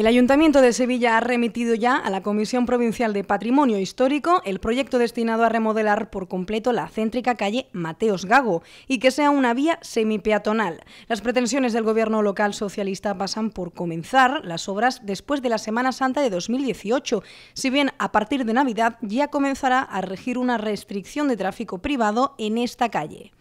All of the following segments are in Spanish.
El Ayuntamiento de Sevilla ha remitido ya a la Comisión Provincial de Patrimonio Histórico el proyecto destinado a remodelar por completo la céntrica calle Mateos Gago y que sea una vía semipeatonal. Las pretensiones del Gobierno local socialista pasan por comenzar las obras después de la Semana Santa de 2018, si bien a partir de Navidad ya comenzará a regir una restricción de tráfico privado en esta calle.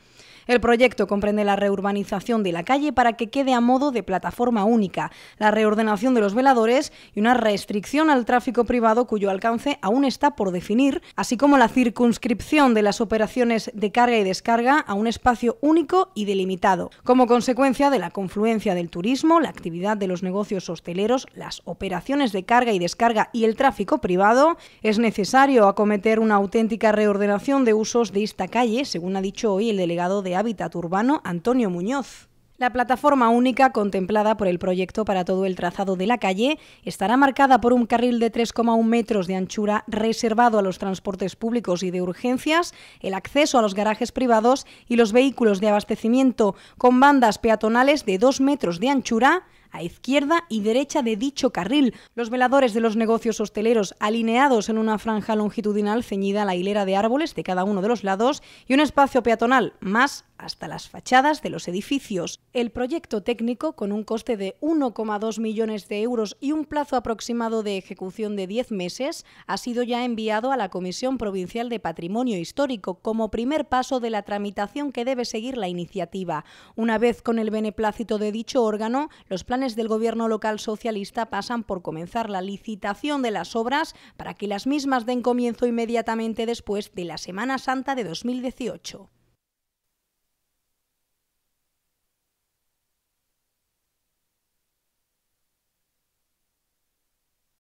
El proyecto comprende la reurbanización de la calle para que quede a modo de plataforma única, la reordenación de los veladores y una restricción al tráfico privado cuyo alcance aún está por definir, así como la circunscripción de las operaciones de carga y descarga a un espacio único y delimitado, como consecuencia de la confluencia del turismo, la actividad de los negocios hosteleros, las operaciones de carga y descarga y el tráfico privado, es necesario acometer una auténtica reordenación de usos de esta calle, según ha dicho hoy el delegado de hábitat urbano Antonio Muñoz. La plataforma única contemplada por el proyecto para todo el trazado de la calle estará marcada por un carril de 3,1 metros de anchura reservado a los transportes públicos y de urgencias, el acceso a los garajes privados y los vehículos de abastecimiento con bandas peatonales de 2 metros de anchura, a izquierda y derecha de dicho carril. Los veladores de los negocios hosteleros alineados en una franja longitudinal ceñida a la hilera de árboles de cada uno de los lados y un espacio peatonal más hasta las fachadas de los edificios. El proyecto técnico, con un coste de 1,2 millones de euros y un plazo aproximado de ejecución de 10 meses, ha sido ya enviado a la Comisión Provincial de Patrimonio Histórico como primer paso de la tramitación que debe seguir la iniciativa. Una vez con el beneplácito de dicho órgano, los planes del Gobierno local socialista pasan por comenzar la licitación de las obras para que las mismas den comienzo inmediatamente después de la Semana Santa de 2018.